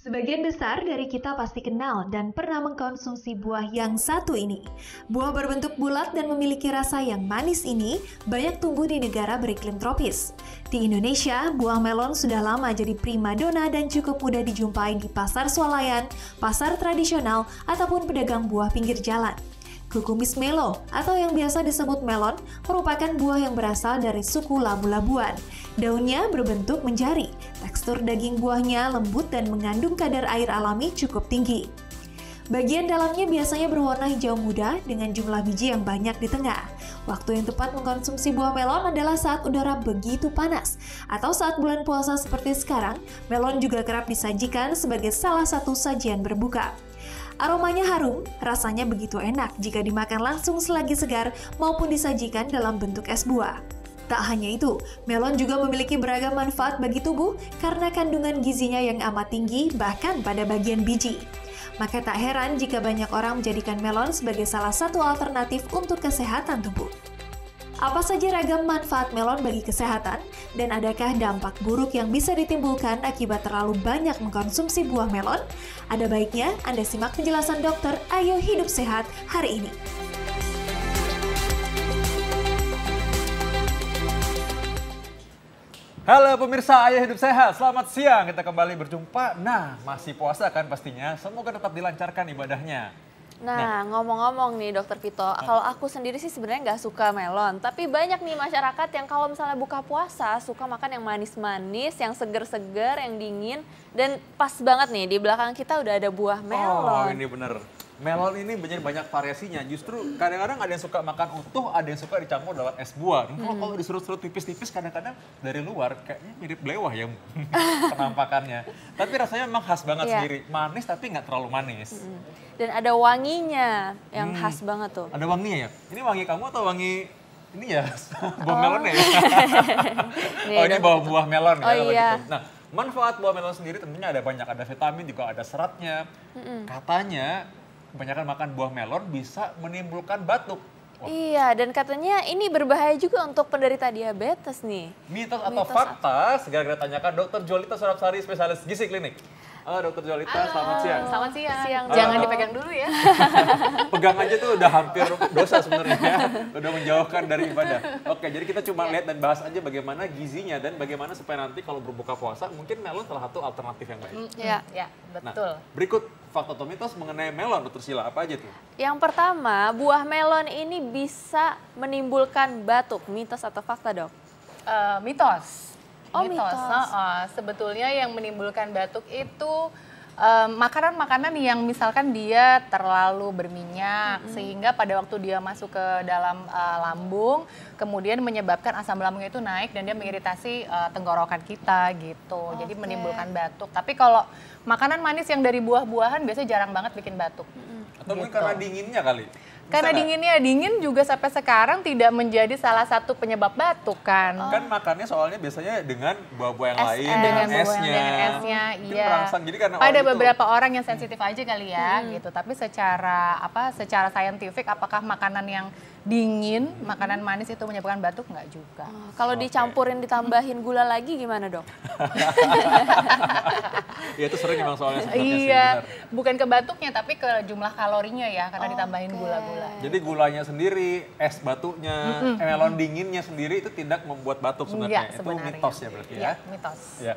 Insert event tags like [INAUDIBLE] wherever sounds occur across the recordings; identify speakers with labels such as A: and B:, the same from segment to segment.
A: Sebagian besar dari kita pasti kenal dan pernah mengkonsumsi buah yang satu ini. Buah berbentuk bulat dan memiliki rasa yang manis ini banyak tumbuh di negara beriklim tropis. Di Indonesia, buah melon sudah lama jadi primadona dan cukup mudah dijumpai di pasar swalayan, pasar tradisional, ataupun pedagang buah pinggir jalan. Kukumis melo atau yang biasa disebut melon merupakan buah yang berasal dari suku labu-labuan Daunnya berbentuk menjari, tekstur daging buahnya lembut dan mengandung kadar air alami cukup tinggi. Bagian dalamnya biasanya berwarna hijau muda dengan jumlah biji yang banyak di tengah. Waktu yang tepat mengkonsumsi buah melon adalah saat udara begitu panas atau saat bulan puasa seperti sekarang. Melon juga kerap disajikan sebagai salah satu sajian berbuka. Aromanya harum, rasanya begitu enak jika dimakan langsung selagi segar maupun disajikan dalam bentuk es buah. Tak hanya itu, melon juga memiliki beragam manfaat bagi tubuh karena kandungan gizinya yang amat tinggi bahkan pada bagian biji. Maka tak heran jika banyak orang menjadikan melon sebagai salah satu alternatif untuk kesehatan tubuh. Apa saja ragam manfaat melon bagi kesehatan? Dan adakah dampak buruk yang bisa ditimbulkan akibat terlalu banyak mengkonsumsi buah melon? Ada baiknya Anda simak penjelasan dokter Ayo Hidup Sehat hari ini.
B: Halo pemirsa Ayah Hidup Sehat, selamat siang. Kita kembali berjumpa. Nah, masih puasa kan pastinya. Semoga tetap dilancarkan ibadahnya.
C: Nah, nah. ngomong-ngomong nah. nih dokter Vito, nah. kalau aku sendiri sih sebenarnya nggak suka melon. Tapi banyak nih masyarakat yang kalau misalnya buka puasa, suka makan yang manis-manis, yang seger-seger, yang dingin. Dan pas banget nih, di belakang kita udah ada buah oh, melon. Oh, ini
B: bener melon ini banyak banyak variasinya. Justru kadang-kadang ada yang suka makan utuh, ada yang suka dicampur dalam es buah. Hmm. Kalau, kalau diserut-serut tipis-tipis, kadang-kadang dari luar kayaknya mirip lewah ya [LAUGHS] penampakannya. tapi rasanya memang khas banget yeah. sendiri. Manis tapi nggak terlalu manis. Hmm.
C: Dan ada wanginya yang hmm. khas banget tuh.
B: Ada wanginya ya? Ini wangi kamu atau wangi ini ya [LAUGHS] buah oh. melon ya? [LAUGHS] oh ini bawa buah melon ya, oh, ya? iya. Gitu. Nah manfaat buah melon sendiri tentunya ada banyak. Ada vitamin juga, ada seratnya. Mm -mm. Katanya kebanyakan makan buah melon bisa menimbulkan batuk. Wah.
C: Iya, dan katanya ini berbahaya juga untuk penderita diabetes
B: nih. Mitos atau Mitos fakta, atau... segera kita tanyakan dokter Jolita Surapsari, spesialis gizi klinik halo Dokter Jolita, Halo. selamat siang. Selamat siang. siang. Jangan dipegang dulu ya. [LAUGHS] Pegang aja tuh udah hampir dosa sebenarnya. Udah menjauhkan dari ibadah. Oke, jadi kita cuma iya. lihat dan bahas aja bagaimana gizinya dan bagaimana supaya nanti kalau berbuka puasa mungkin melon salah satu alternatif yang baik. Mm, iya, mm,
C: ya, ya nah, betul.
B: Nah, berikut fakta atau mitos mengenai melon, Dokter Sila, apa aja tuh?
C: Yang pertama, buah melon ini bisa menimbulkan batuk. Mitos atau fakta, Dok?
D: Uh, mitos. Oh, gitu, mitos. mitos. Uh, sebetulnya yang menimbulkan batuk itu eh, makanan-makanan um, yang misalkan dia terlalu berminyak -hmm. sehingga pada waktu dia masuk ke dalam uh, lambung kemudian menyebabkan asam lambungnya itu naik dan dia mengiritasi uh, tenggorokan kita gitu. Okay. Jadi menimbulkan batuk. Tapi kalau makanan manis yang dari buah-buahan biasanya jarang banget bikin batuk. -hmm.
B: Atau gitu. mungkin karena dinginnya kali.
D: Karena dinginnya dingin juga sampai sekarang tidak menjadi salah satu penyebab batuk kan. Oh. Kan
B: makannya soalnya biasanya dengan buah-buah yang lain, eh, dengan esnya. Dengan esnya, iya. Merangsang. Jadi karena
D: Pada oh, gitu. beberapa itu. orang yang sensitif aja kali ya hmm. gitu. Tapi secara apa secara saintifik apakah makanan yang dingin, makanan manis itu menyebabkan batuk nggak juga. Oh, kalau okay. dicampurin ditambahin gula lagi gimana dok?
B: Iya [LAUGHS] itu sering memang soalnya ya, Iya,
D: sih, bukan ke batuknya tapi ke jumlah kalorinya ya karena okay. ditambahin gula-gula.
B: Jadi gulanya sendiri, es batuknya mm -hmm. melon dinginnya sendiri itu tidak membuat batuk sebenarnya. Ya, sebenarnya. Itu mitos ya berarti ya. Iya, mitos. Ya.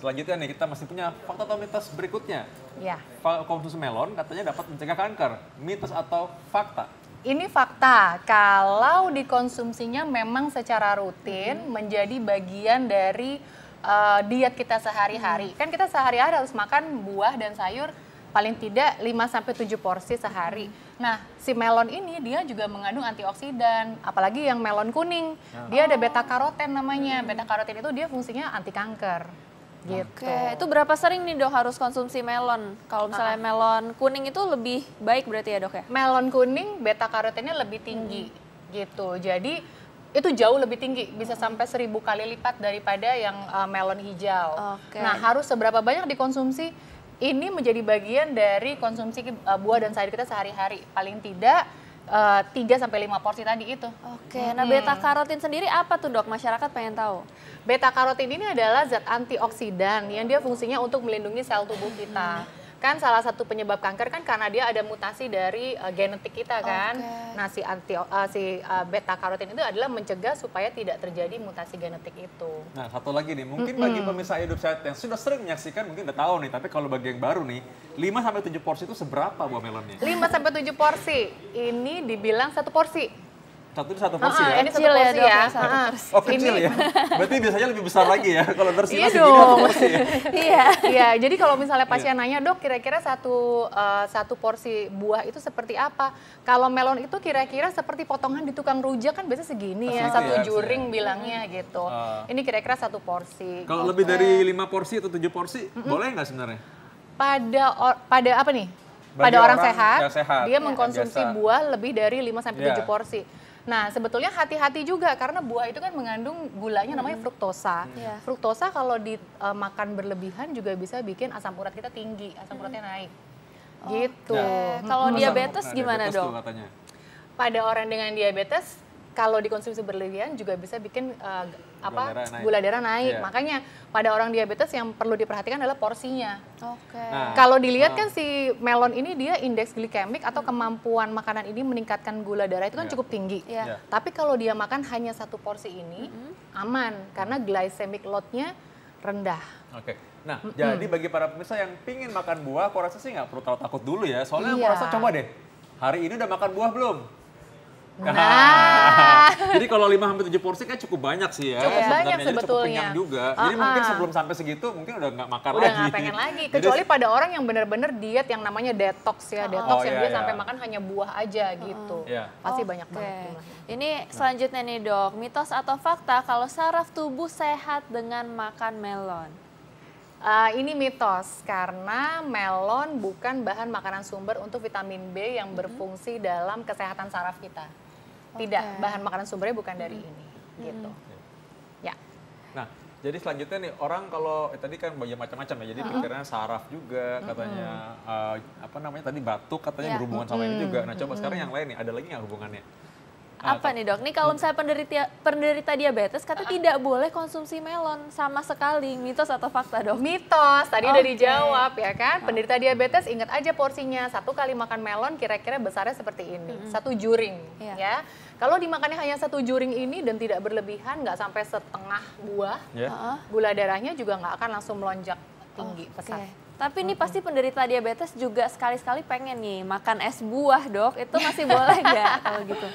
B: Selanjutnya nih kita masih punya fakta atau mitos berikutnya. Ya. Konsumsi melon katanya dapat mencegah kanker. Mitos atau fakta?
D: ini fakta kalau dikonsumsinya memang secara rutin hmm. menjadi bagian dari uh, diet kita sehari-hari. Hmm. Kan kita sehari-hari harus makan buah dan sayur paling tidak 5 sampai 7 porsi sehari. Hmm. Nah, si melon ini dia juga mengandung antioksidan, apalagi yang melon kuning. Dia ada oh. beta karoten namanya. Hmm. Beta karoten itu dia fungsinya anti kanker. Gitu. Oke, itu berapa sering nih dok harus
C: konsumsi melon? Kalau misalnya uh ah. -huh. melon kuning itu lebih baik berarti ya dok ya? Melon kuning beta
D: karotennya lebih tinggi hmm. gitu. Jadi itu jauh lebih tinggi, bisa sampai seribu kali lipat daripada yang uh, melon hijau. Okay. Nah, harus seberapa banyak dikonsumsi? Ini menjadi bagian dari konsumsi eh, buah dan sayur kita sehari-hari. Paling tidak 3 eh, sampai 5 porsi tadi itu. Oke, okay. nah beta karotin sendiri apa tuh Dok? Masyarakat pengen tahu. Beta karotin ini adalah zat antioksidan yang dia fungsinya untuk melindungi sel tubuh kita kan salah satu penyebab kanker kan karena dia ada mutasi dari uh, genetik kita kan. Okay. Nah si anti uh, si uh, eh, beta karotin itu adalah mencegah supaya tidak terjadi mutasi genetik itu.
B: Nah satu lagi nih mungkin mm -hmm. bagi pemirsa hidup sehat yang sudah sering menyaksikan mungkin udah tahu nih tapi kalau bagi yang baru nih 5 sampai tujuh porsi itu seberapa buah melonnya?
D: 5 sampai tujuh porsi ini dibilang satu porsi
B: satu satu porsi ah, ya? Ini satu
C: ya, ya.
D: Ah, oh kecil ya? Berarti
B: biasanya lebih besar lagi ya? Kalau nurse iya segini satu porsi ya?
D: iya. iya, jadi kalau misalnya iya. pasien nanya, dok kira-kira satu, eh, satu porsi buah itu seperti apa? Kalau melon itu kira-kira seperti potongan di tukang rujak kan biasa segini ya, satu ya, juring bilangnya gitu. Ah. Ini kira-kira satu porsi. Kalau gitu. lebih dari
B: lima porsi atau tujuh porsi, boleh nggak sebenarnya?
D: Pada, pada apa nih? pada orang, orang sehat, sehat, dia iya, mengkonsumsi biasa. buah lebih dari 5 sampai 7 iya. porsi. Nah, sebetulnya hati-hati juga karena buah itu kan mengandung gulanya namanya hmm. fruktosa. Yeah. Fruktosa kalau dimakan e, berlebihan juga bisa bikin asam urat kita tinggi, asam mm. uratnya naik. gitu.
B: Okay. Kalau hmm. diabetes nah, gimana, diabetes dong? Katanya.
D: Pada orang dengan diabetes kalau dikonsumsi berlebihan juga bisa bikin uh, apa gula darah naik. Gula darah naik. Yeah. Makanya pada orang diabetes yang perlu diperhatikan adalah porsinya. Okay.
E: Nah, kalau dilihat nah. kan
D: si melon ini dia indeks glikemik atau hmm. kemampuan makanan ini meningkatkan gula darah itu kan yeah. cukup tinggi. Yeah. Yeah. Tapi kalau dia makan hanya satu porsi ini -hmm. aman karena glycemic load-nya rendah.
B: Oke. Okay. Nah, -hmm. jadi bagi para pemirsa yang pingin makan buah, aku rasa sih nggak perlu terlalu takut dulu ya. Soalnya yeah. aku iya. rasa coba deh, hari ini udah makan buah belum? Nah.
E: nah.
B: Jadi kalau 5 sampai 7 porsi kan cukup banyak sih ya. Cukup banyak Sebenarnya sebetulnya. Cukup juga. Uh ah, -huh. Jadi mungkin ah. sebelum sampai segitu mungkin udah nggak makan udah lagi. Udah pengen lagi. Kecuali
D: pada orang yang benar-benar diet yang namanya detox ya. Oh, detox oh, yang iya, dia iya. sampai makan hanya buah aja uh -huh. gitu. Yeah. Pasti oh, banyak okay. banget.
C: Ini selanjutnya nih dok, mitos atau fakta kalau saraf
D: tubuh sehat dengan makan melon? Uh, ini mitos karena melon bukan bahan makanan sumber untuk vitamin B yang berfungsi dalam kesehatan saraf kita. Tidak okay. bahan makanan sumbernya bukan dari hmm. ini gitu. Hmm. Ya.
B: Nah, jadi selanjutnya nih orang kalau eh, tadi kan banyak macam-macam ya. Jadi uh pikirannya saraf juga katanya hmm. uh, apa namanya tadi batuk katanya yeah. berhubungan sama ini juga. Nah, coba sekarang yang lain nih ada lagi nggak hubungannya? Apa,
C: nih dok? Nih kalau misalnya penderita, penderita diabetes kata tidak boleh
D: konsumsi melon sama sekali. Mitos atau fakta dok? Mitos. Tadi
C: okay. udah dijawab
D: ya kan. Penderita diabetes ingat aja porsinya. Satu kali makan melon kira-kira besarnya seperti ini. -hmm. Satu juring yeah. ya. Kalau dimakannya hanya satu juring ini dan tidak berlebihan, nggak sampai setengah buah, yeah. gula darahnya juga nggak akan langsung melonjak tinggi oh, okay. Tapi ini
C: pasti penderita diabetes juga sekali-sekali pengen nih makan es buah dok. Itu masih boleh nggak [LAUGHS] kalau gitu?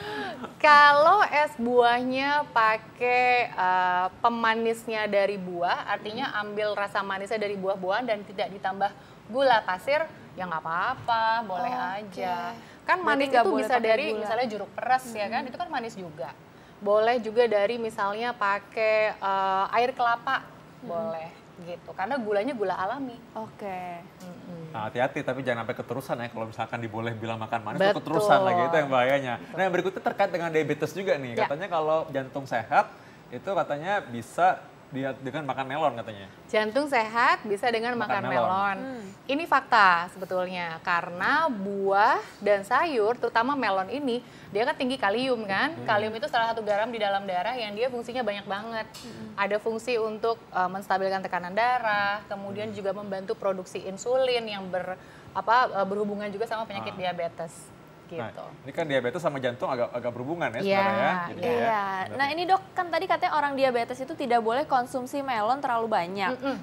D: Kalau es buahnya pakai uh, pemanisnya dari buah, artinya hmm. ambil rasa manisnya dari buah-buahan dan tidak ditambah gula pasir, ya nggak apa-apa, boleh oh, aja. Kan manis tuh itu bisa dari gula. misalnya jeruk peras hmm. ya kan, hmm. itu kan manis juga. Boleh juga dari misalnya pakai uh, air kelapa, hmm. boleh gitu karena gulanya gula alami. Oke. Okay.
B: Mm -hmm. Nah hati-hati tapi jangan sampai keterusan ya kalau misalkan diboleh bilang makan manis Betul. keterusan lagi itu yang bahayanya. Betul. Nah yang berikutnya terkait dengan diabetes juga nih ya. katanya kalau jantung sehat itu katanya bisa dia dengan makan melon katanya.
D: Jantung sehat bisa dengan makan, makan melon. melon. Hmm. Ini fakta sebetulnya karena buah dan sayur terutama melon ini dia kan tinggi kalium kan. Hmm. Kalium itu salah satu garam di dalam darah yang dia fungsinya banyak banget. Hmm. Ada fungsi untuk uh, menstabilkan tekanan darah, kemudian hmm. juga membantu produksi insulin yang ber apa eh, berhubungan juga sama penyakit ah. diabetes.
B: Nah, gitu. Nah, ini kan diabetes sama jantung agak agak berhubungan ya, yeah. sebenarnya ya, Iya. Yeah. Nah,
D: ini Dok, kan tadi katanya orang diabetes itu
C: tidak boleh konsumsi melon terlalu banyak. Mm -mm.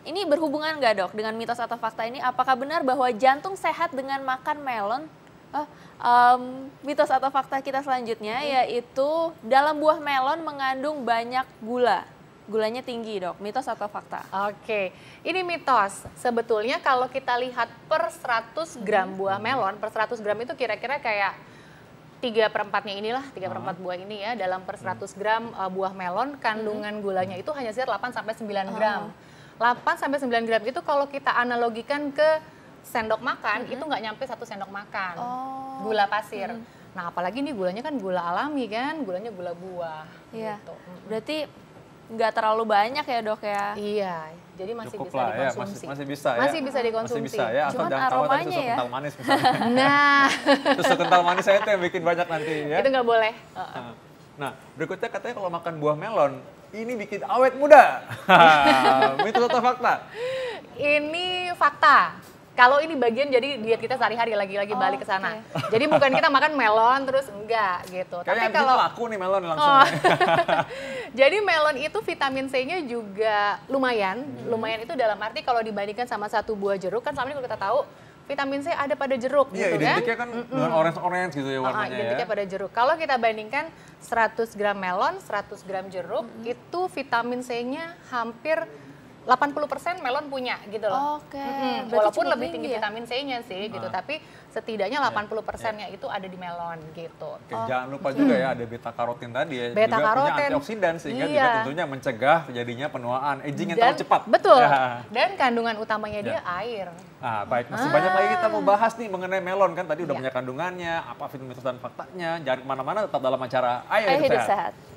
C: Ini berhubungan nggak dok dengan mitos atau fakta ini? Apakah benar bahwa jantung sehat dengan makan melon? Oh, um, mitos atau fakta kita selanjutnya mm. yaitu dalam buah melon mengandung banyak gula
D: gulanya tinggi dok, mitos atau fakta? Oke, ini mitos. Sebetulnya kalau kita lihat per 100 gram hmm. buah melon, per 100 gram itu kira-kira kayak tiga perempatnya inilah tiga perempat hmm. buah ini ya dalam per 100 gram uh, buah melon kandungan hmm. gulanya itu hanya sekitar 8 sampai 9 gram. 8 sampai 9 gram itu kalau kita analogikan ke sendok makan itu nggak nyampe satu sendok makan oh. gula pasir. Nah apalagi ini gulanya kan gula alami kan, gulanya gula buah. Iya. Gitu. Berarti
C: nggak terlalu banyak ya dok ya. Iya, jadi masih Cukup bisa lah, dikonsumsi. Ya, masih, masih bisa ya. Masih bisa dikonsumsi.
B: Masih bisa ya. Atau jangan aromanya susu ya. kental manis misalnya. [LAUGHS] nah. [LAUGHS] susu kental manis saya itu yang bikin banyak nanti ya. Itu nggak boleh. Nah, berikutnya katanya kalau makan buah melon, ini bikin awet muda. Mitos [LAUGHS] atau fakta?
D: Ini fakta kalau ini bagian jadi diet kita sehari-hari lagi-lagi oh, balik ke sana. Okay. Jadi bukan kita makan melon terus enggak gitu. Kayaknya Tapi kalau aku
B: nih melon oh. langsung. Oh.
D: [LAUGHS] jadi melon itu vitamin C-nya juga lumayan. Hmm. Lumayan itu dalam arti kalau dibandingkan sama satu buah jeruk kan selama ini kalau kita tahu vitamin C ada pada jeruk ya, gitu kan. Iya,
B: kan dengan orange-orange gitu ya ah, ah, warnanya uh, identiknya ya. pada
D: jeruk. Kalau kita bandingkan 100 gram melon, 100 gram jeruk, mm -hmm. itu vitamin C-nya hampir 80% melon punya gitu loh. Oke. Okay. Mm -hmm. Walaupun lebih tinggi ya? vitamin C-nya sih gitu, nah. tapi setidaknya 80 iya, persennya yeah. itu ada di melon gitu. Oke, oh. Jangan
B: lupa juga ya ada beta karotin tadi ya. Beta juga karotin. punya antioksidan sehingga iya. juga tentunya mencegah jadinya penuaan, aging yang terlalu cepat. Betul. Ya.
D: Dan kandungan utamanya dia ya. air.
B: Ah, baik. Masih ah. banyak lagi kita mau bahas nih mengenai melon kan tadi udah ya. banyak kandungannya, apa fitur dan faktanya. Jangan kemana-mana tetap dalam acara Ayo, Ayo hidup, hidup sehat.
C: sehat.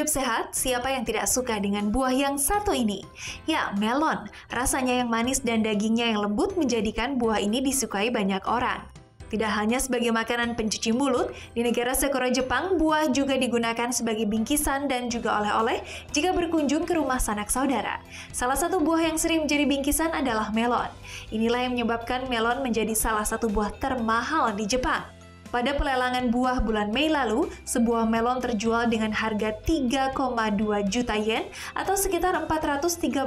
A: hidup sehat, siapa yang tidak suka dengan buah yang satu ini? Ya, melon. Rasanya yang manis dan dagingnya yang lembut menjadikan buah ini disukai banyak orang. Tidak hanya sebagai makanan pencuci mulut, di negara Sakura Jepang, buah juga digunakan sebagai bingkisan dan juga oleh-oleh jika berkunjung ke rumah sanak saudara. Salah satu buah yang sering menjadi bingkisan adalah melon. Inilah yang menyebabkan melon menjadi salah satu buah termahal di Jepang. Pada pelelangan buah bulan Mei lalu, sebuah melon terjual dengan harga 3,2 juta yen atau sekitar 413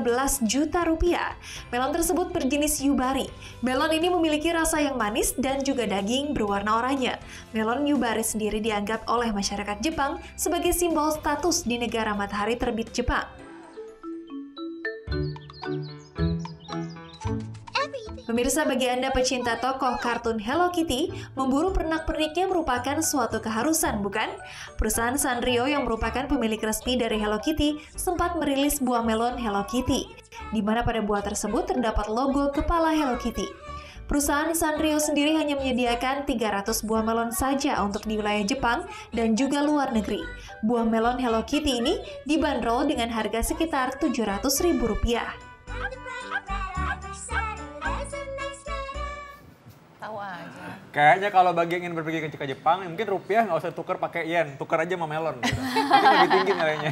A: juta rupiah. Melon tersebut berjenis yubari. Melon ini memiliki rasa yang manis dan juga daging berwarna oranye. Melon yubari sendiri dianggap oleh masyarakat Jepang sebagai simbol status di negara matahari terbit Jepang. Pemirsa bagi Anda pecinta tokoh kartun Hello Kitty, memburu pernak-perniknya merupakan suatu keharusan, bukan? Perusahaan Sanrio yang merupakan pemilik resmi dari Hello Kitty sempat merilis buah melon Hello Kitty, di mana pada buah tersebut terdapat logo kepala Hello Kitty. Perusahaan Sanrio sendiri hanya menyediakan 300 buah melon saja untuk di wilayah Jepang dan juga luar negeri. Buah melon Hello Kitty ini dibanderol dengan harga sekitar 700 ribu
B: rupiah.
D: tahu aja.
B: Kayaknya kalau bagi yang ingin berpergi ke, Jepang, Jepang, ya mungkin rupiah nggak usah tuker pakai yen, tuker aja sama melon. Gitu.
C: lebih tinggi nilainya.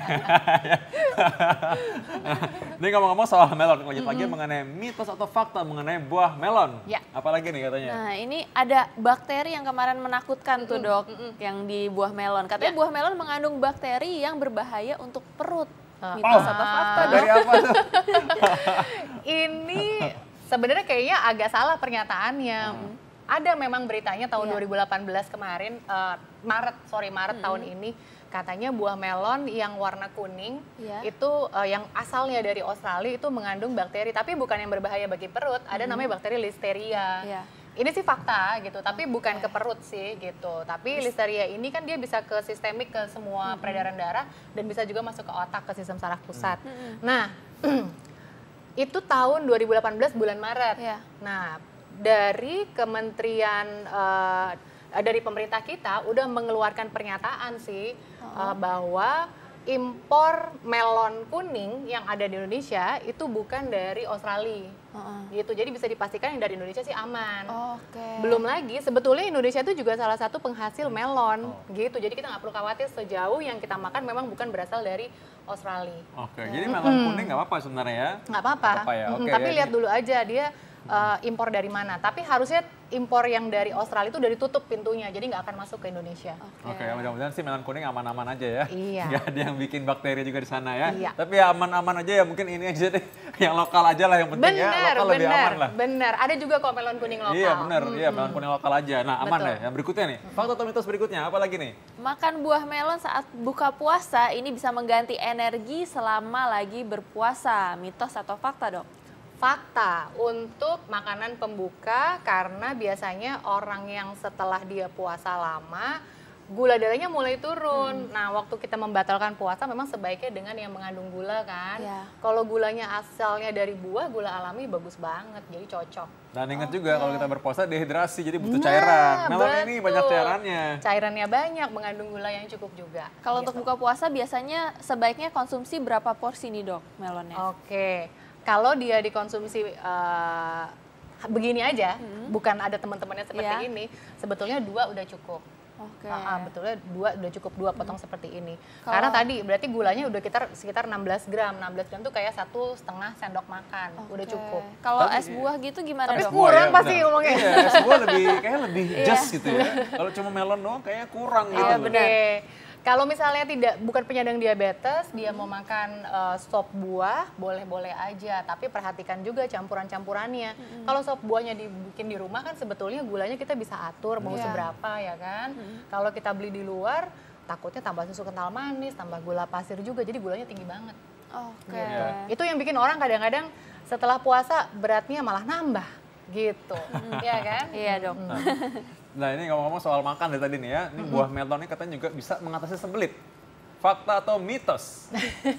B: [LAUGHS] Ini ngomong-ngomong soal melon, lanjut lagi mm -hmm. mengenai mitos atau fakta mengenai buah melon. Ya. Apalagi nih katanya? Nah
C: ini ada bakteri yang kemarin menakutkan mm -hmm. tuh dok, mm -hmm. yang di buah melon. Katanya yeah. buah melon mengandung bakteri yang berbahaya untuk perut.
D: Ah. Mitos oh, atau fakta dok? Dari apa tuh? [LAUGHS] ini sebenarnya kayaknya agak salah pernyataannya. Hmm ada memang beritanya tahun yeah. Iya. 2018 kemarin uh, Maret sorry Maret hmm. tahun ini katanya buah melon yang warna kuning yeah. itu uh, yang asalnya dari Australia itu mengandung bakteri tapi bukan yang berbahaya bagi perut ada hmm. namanya bakteri listeria. Yeah. Ini sih fakta gitu, tapi okay. Oh, bukan iya. ke perut sih gitu. Tapi listeria ini kan dia bisa ke sistemik ke semua hmm. peredaran darah dan bisa juga masuk ke otak ke sistem saraf pusat. Hmm. Nah, [CLEARS THROAT] itu tahun 2018 bulan Maret. Yeah. Nah, dari Kementerian uh, dari pemerintah kita udah mengeluarkan pernyataan sih -huh. Eh, uh, oh. bahwa impor melon kuning yang ada di Indonesia itu bukan dari Australia. Uh-uh. Gitu. Jadi bisa dipastikan yang dari Indonesia sih aman. Oh, okay. Belum lagi sebetulnya Indonesia itu juga salah satu penghasil melon oh. gitu. Jadi kita nggak perlu khawatir sejauh yang kita makan memang bukan berasal dari Australia.
B: Oke. Okay. Ya. Jadi melon kuning nggak apa-apa sebenarnya ya?
D: Nggak apa-apa. ya? Okay, Tapi ya, lihat dulu aja dia uh, impor dari mana. Tapi harusnya impor yang dari Australia itu dari tutup pintunya, jadi nggak akan masuk ke Indonesia. Oke,
B: okay. okay, mudah-mudahan sih melon kuning aman-aman aja ya. Iya. Nggak ada yang bikin bakteri juga di sana ya. Iya. Tapi ya aman-aman aja ya, mungkin ini aja deh, [LAUGHS] yang lokal aja lah yang penting bener, ya, lokal bener, lebih aman lah.
D: Bener, ada juga kok melon kuning lokal. Iya bener, hmm.
B: iya melon kuning lokal aja. Nah aman Betul. ya. yang berikutnya nih, fakta atau mitos berikutnya, apa lagi nih?
C: Makan buah melon saat buka puasa ini bisa mengganti energi
D: selama lagi berpuasa, mitos atau fakta dok? fakta untuk makanan pembuka karena biasanya orang yang setelah dia puasa lama gula darahnya mulai turun. Hmm. Nah, waktu kita membatalkan puasa memang sebaiknya dengan yang mengandung gula kan. Ya. Kalau gulanya asalnya dari buah, gula alami bagus banget, jadi cocok.
B: Dan ingat okay. juga kalau kita iya. berpuasa dehidrasi, jadi butuh nah, cairan. Nah, betul. ini banyak cairannya.
D: Cairannya banyak, mengandung gula yang cukup juga.
C: Kalau untuk gitu. buka puasa biasanya sebaiknya konsumsi
D: berapa porsi nih dok melonnya? Oke. Okay kalau dia dikonsumsi uh, begini aja, hmm. bukan ada teman-temannya seperti yeah. ini, sebetulnya dua udah cukup. Oke. Okay. Uh, betulnya dua udah cukup dua potong hmm. seperti ini. Kalo... Karena tadi berarti gulanya udah kita sekitar 16 gram. 16 gram tuh kayak satu setengah sendok makan. Okay. Udah cukup. Kalau es buah gitu gimana Tapi kurang ya, pasti ngomongnya. Iya, es buah lebih
B: kayak lebih [LAUGHS] iya. just gitu ya. Kalau cuma melon doang kayaknya kurang iya, gitu. Iya benar.
D: Kalau misalnya tidak bukan penyandang diabetes, dia mau makan uh, sop buah, boleh-boleh aja, tapi perhatikan juga campuran-campurannya. Hmm. Kalau sop buahnya dibikin di rumah kan sebetulnya gulanya kita bisa atur mau yeah. seberapa ya kan. Hmm. Kalau kita beli di luar takutnya tambah susu kental manis, tambah gula pasir juga, jadi gulanya tinggi banget. Oke. Okay. Iya. Yeah. Itu yang bikin orang kadang-kadang setelah puasa beratnya malah nambah gitu. Iya kan? Iya, dong. Hmm.
B: Nah ini ngomong-ngomong soal makan dari tadi nih ya, ini buah melon ini katanya juga bisa mengatasi sembelit. Fakta atau mitos?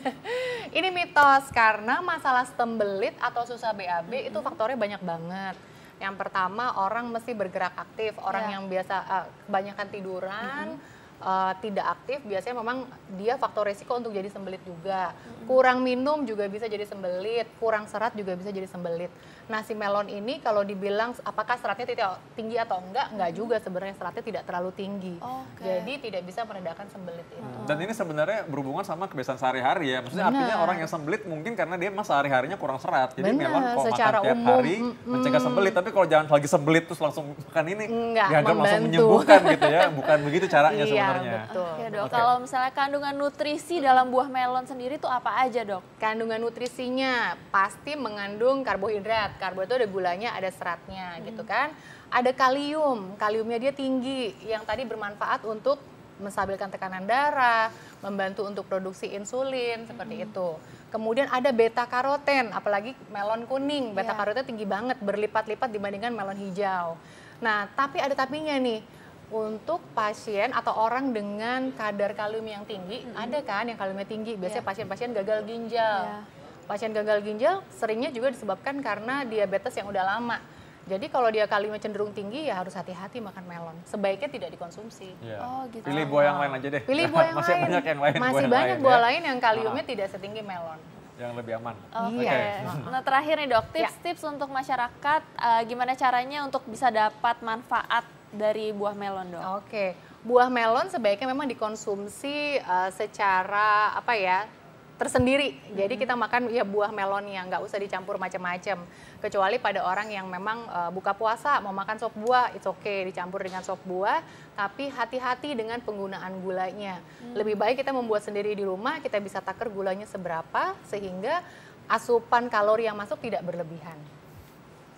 D: [LAUGHS] ini mitos karena masalah sembelit atau susah BAB mm -hmm. itu faktornya banyak banget. Yang pertama orang mesti bergerak aktif, orang yeah. yang biasa uh, kebanyakan tiduran, mm -hmm uh, tidak aktif biasanya memang dia faktor resiko untuk jadi sembelit juga. Hmm. Kurang minum juga bisa jadi sembelit, kurang serat juga bisa jadi sembelit. Nah, si melon ini kalau dibilang apakah seratnya tidak tinggi atau enggak? Enggak hmm. juga sebenarnya seratnya tidak terlalu tinggi. Okay. Jadi tidak bisa meredakan sembelit itu.
B: Hmm. Dan ini sebenarnya berhubungan sama kebiasaan sehari-hari ya. Maksudnya Bener. artinya orang yang sembelit mungkin karena dia masa sehari harinya kurang serat. Jadi Bener. melon kalau Secara makan tiap umum, hari mencegah sembelit, tapi kalau jangan lagi sembelit terus langsung makan ini enggak, dianggap membantu. langsung menyembuhkan gitu ya. Bukan begitu caranya iya. sebenarnya sebenarnya. Iya, betul.
C: Okay, iya, dok. Okay. Kalau misalnya kandungan nutrisi dalam buah melon sendiri itu
D: apa aja dok? Kandungan nutrisinya pasti mengandung karbohidrat. Karbohidrat itu ada gulanya, ada seratnya hmm. gitu kan. Ada kalium, kaliumnya dia tinggi yang tadi bermanfaat untuk menstabilkan tekanan darah, membantu untuk produksi insulin seperti hmm. itu. Kemudian ada beta karoten, apalagi melon kuning, iya. beta karoten tinggi banget berlipat-lipat dibandingkan melon hijau. Nah, tapi ada tapinya nih untuk pasien atau orang dengan kadar kalium yang tinggi, mm -hmm. ada kan yang kaliumnya tinggi. Biasanya iya. pasien-pasien gagal ginjal. Yeah. Pasien gagal ginjal seringnya juga disebabkan karena diabetes yang udah lama. Jadi kalau dia kaliumnya cenderung tinggi ya harus hati-hati makan melon. Sebaiknya tidak dikonsumsi. Yeah. Oh gitu. Pilih
B: buah yang lain aja deh. Pilih buah yang [LAUGHS] Masih lain. banyak yang lain. Masih buah banyak lain, buah ya. lain yang kaliumnya uh
D: tidak
C: setinggi melon
B: yang lebih aman. Oke. Okay. Iya. Okay. [LAUGHS]
C: Nah terakhir nih dok, ya. tips-tips yeah. tips untuk masyarakat
D: uh, gimana caranya untuk bisa dapat manfaat dari buah melon dong. Oke. Okay. Buah melon sebaiknya memang dikonsumsi uh, secara apa ya? tersendiri. Mm-hmm. Jadi kita makan ya buah melon yang nggak usah dicampur macam-macam. Kecuali pada orang yang memang uh, buka puasa mau makan sop buah, it's okay dicampur dengan sop buah, tapi hati-hati dengan penggunaan gulanya. Mm. Lebih baik kita membuat sendiri di rumah, kita bisa takar gulanya seberapa sehingga asupan kalori yang masuk tidak berlebihan.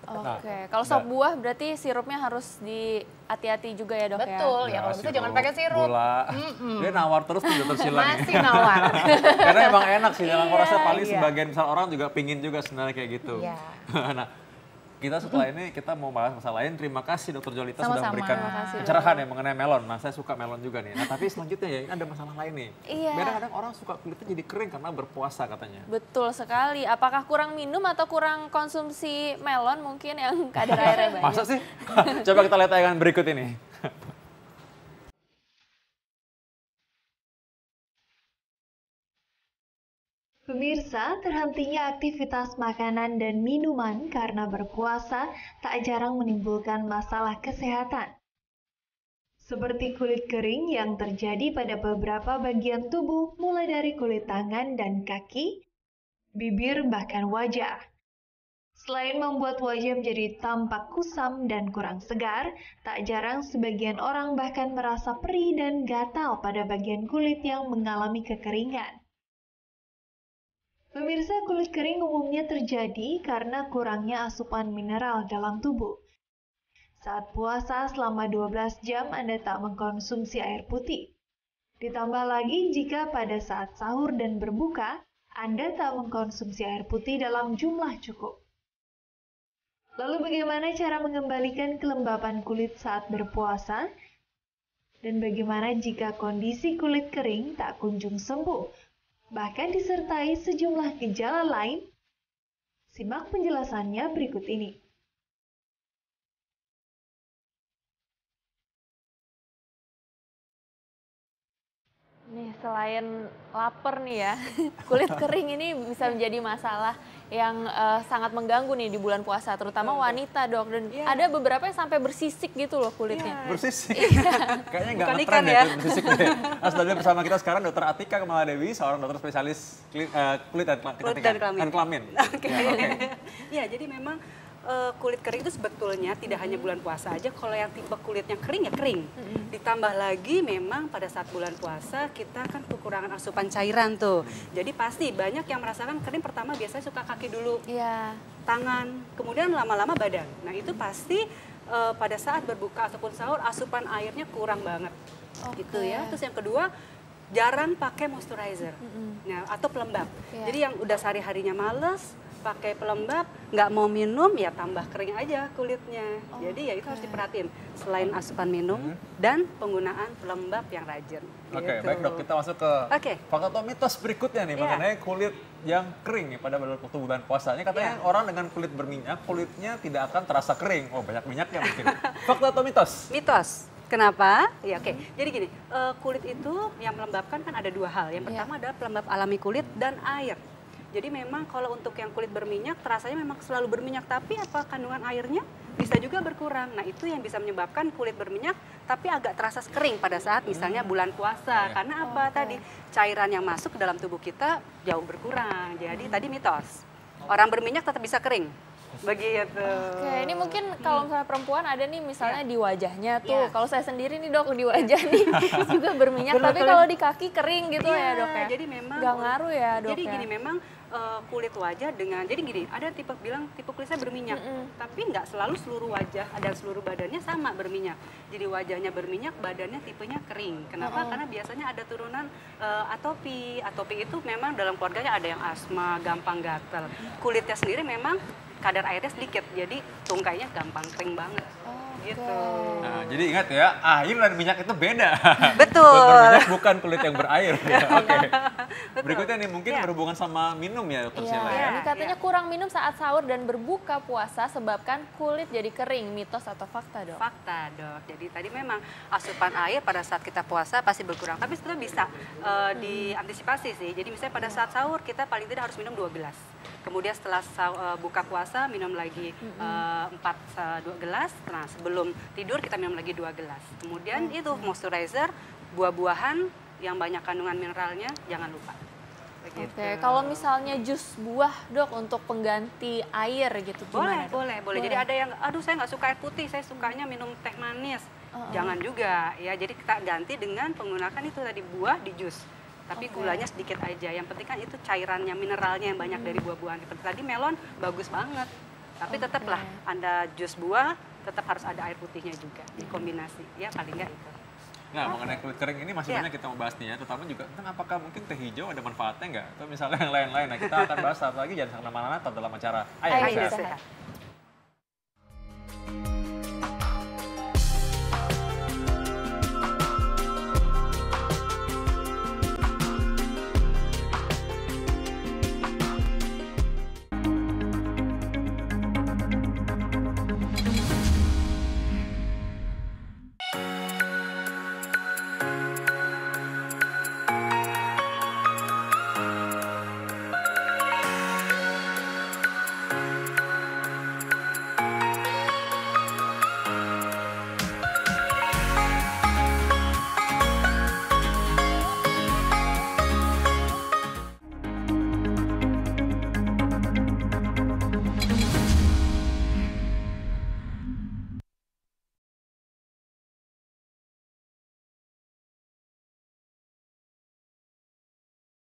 B: Nah, Oke, okay. nah, kalau sop nah.
C: buah berarti sirupnya harus di hati-hati juga ya dok betul, ya? Betul, ya, nah, kalau bisa
B: jangan pakai sirup. Gula. Mm -mm. Dia nawar terus tidak silang. Masih nawar. [LAUGHS] Karena emang enak sih, dalam yeah, rasa iya, paling yeah. sebagian besar orang juga pingin juga sebenarnya kayak gitu. Yeah. [LAUGHS] nah, kita setelah ini kita mau bahas masalah lain. Terima kasih Dokter Jolita Sama -sama. sudah memberikan pencerahan ya mengenai melon. Nah, saya suka melon juga nih. Nah, tapi selanjutnya ya ini ada masalah lain nih. Iya. Kadang-kadang orang suka kulitnya jadi kering karena berpuasa katanya.
C: Betul sekali. Apakah kurang minum atau kurang konsumsi melon mungkin yang kadar [LAUGHS] airnya
B: banyak? Masa sih? Coba kita lihat tayangan berikut ini.
A: Pemirsa, terhentinya aktivitas makanan dan minuman karena berpuasa tak jarang menimbulkan masalah kesehatan. Seperti kulit kering yang terjadi pada beberapa bagian tubuh mulai dari kulit tangan dan kaki, bibir bahkan wajah. Selain membuat wajah menjadi tampak kusam dan kurang segar, tak jarang sebagian orang bahkan merasa perih dan gatal pada bagian kulit yang mengalami kekeringan. Pemirsa kulit kering umumnya terjadi karena kurangnya asupan mineral dalam tubuh. Saat puasa selama 12 jam Anda tak mengkonsumsi air putih. Ditambah lagi jika pada saat sahur dan berbuka, Anda tak mengkonsumsi air putih dalam jumlah cukup. Lalu bagaimana cara mengembalikan kelembapan kulit saat berpuasa? Dan bagaimana jika kondisi kulit kering tak kunjung sembuh bahkan disertai sejumlah gejala lain? Simak penjelasannya berikut ini.
C: selain lapar nih ya, [LAUGHS] kulit kering ini bisa menjadi masalah yang uh, sangat mengganggu nih di bulan puasa, terutama wanita dok. Dan yeah. ada beberapa yang sampai bersisik gitu loh kulitnya. Yeah.
B: Bersisik? Iya. [LAUGHS] Kayaknya nggak ngetren ya, ya. [LAUGHS] bersisik. Nah, bersama kita sekarang dokter Atika Kemala Dewi, seorang dokter spesialis kulit, uh, eh, kulit dan, kulit kelamin. Dan kelamin. Okay. Ya,
E: okay. ya, jadi memang uh, kulit kering itu sebetulnya tidak hanya bulan puasa aja. Kalau yang tipe kulitnya kering ya kering. hmm Ditambah lagi memang pada saat bulan puasa kita kan kekurangan asupan cairan tuh. Jadi pasti banyak yang merasakan kering pertama biasanya suka kaki dulu, iya. tangan, kemudian lama-lama badan. Nah itu pasti uh, pada saat berbuka ataupun sahur asupan airnya kurang banget. Okay. Gitu ya. Terus yang kedua jarang pakai moisturizer, mm -hmm. ya, atau pelembab. Yeah. Jadi yang udah sehari harinya males, pakai pelembab nggak mau minum ya tambah kering aja kulitnya oh, jadi ya itu okay. harus diperhatiin selain asupan minum hmm. dan penggunaan pelembab yang rajin oke okay, gitu. baik dok kita masuk ke okay.
B: fakta atau mitos berikutnya nih yeah. mengenai kulit yang kering nih pada waktu bulan puasa ini katanya yeah. orang dengan kulit berminyak kulitnya tidak akan terasa kering oh banyak minyaknya mungkin [LAUGHS] fakta atau mitos mitos
E: Kenapa? Ya oke. Okay. Jadi gini, eh, kulit itu yang melembabkan kan ada dua hal. Yang iya. pertama yeah. adalah pelembab alami kulit dan air. Jadi memang kalau untuk yang kulit berminyak terasanya memang selalu berminyak, tapi apa kandungan airnya bisa juga berkurang. Nah itu yang bisa menyebabkan kulit berminyak tapi agak terasa kering pada saat misalnya hmm. bulan puasa. Ya. Karena apa oh, okay. tadi cairan yang masuk ke dalam tubuh kita jauh berkurang. Jadi hmm. tadi mitos orang berminyak tetap bisa kering Bagi itu. Oke,
C: ini mungkin kalau hmm. misalnya perempuan ada nih misalnya ya. di wajahnya tuh. Ya. Kalau saya sendiri nih dok di wajah nih [LAUGHS] [LAUGHS] juga berminyak, tapi kalau di kaki kering gitu ya, ya dok iya, ya. Jadi memang ngaruh ya dok. Jadi ya. gini
E: memang uh, kulit wajah dengan jadi gini ada tipe bilang tipe kulit saya berminyak mm -hmm. tapi nggak selalu seluruh wajah ada seluruh badannya sama berminyak jadi wajahnya berminyak badannya tipenya kering kenapa mm -hmm. karena biasanya ada turunan uh, atopi atopi itu memang dalam keluarganya ada yang asma gampang gatel kulitnya sendiri memang kadar airnya sedikit jadi tungkainya gampang kering banget Gitu.
B: Nah, jadi ingat ya, air dan minyak itu beda. [LAUGHS] Betul. berminyak [LAUGHS] bukan kulit yang berair. ya. [LAUGHS] Oke. Okay. Berikutnya nih mungkin ya. berhubungan sama minum ya dokter ya, Ya. Ini
C: katanya ya. kurang minum saat sahur dan berbuka puasa sebabkan
E: kulit jadi kering. Mitos atau fakta dok? Fakta dok. Jadi tadi memang asupan air pada saat kita puasa pasti berkurang. Tapi sebetulnya bisa uh, diantisipasi sih. Jadi misalnya pada saat sahur kita paling tidak harus minum dua gelas. Kemudian setelah uh, buka puasa minum lagi eh, empat mm -hmm. uh, dua gelas. Nah sebelum tidur kita minum lagi dua gelas. Kemudian okay. itu moisturizer, buah-buahan yang banyak kandungan mineralnya jangan lupa. Gitu. Oke,
C: kalau misalnya jus buah dok untuk pengganti air gitu boleh, gimana? Boleh, boleh, boleh. Jadi ada
E: yang, aduh saya nggak suka air putih, saya sukanya minum teh manis. Uh -uh. Jangan juga ya. Jadi kita ganti dengan menggunakan itu tadi buah di jus tapi okay. gulanya sedikit aja. Yang penting kan itu cairannya, mineralnya yang banyak hmm. dari buah-buahan. Tadi melon bagus banget, tapi okay. tetaplah Anda jus buah tetap harus ada air putihnya juga dikombinasi. Ya paling nggak itu.
B: Nah, mengenai kulit kering ini masih yeah. banyak kita mau bahas nih ya, terutama juga tentang apakah mungkin teh hijau ada manfaatnya nggak? Atau misalnya yang lain-lain. Nah, kita akan bahas satu lagi jangan sampai mana mana dalam acara Ayo, ayo, Sehat.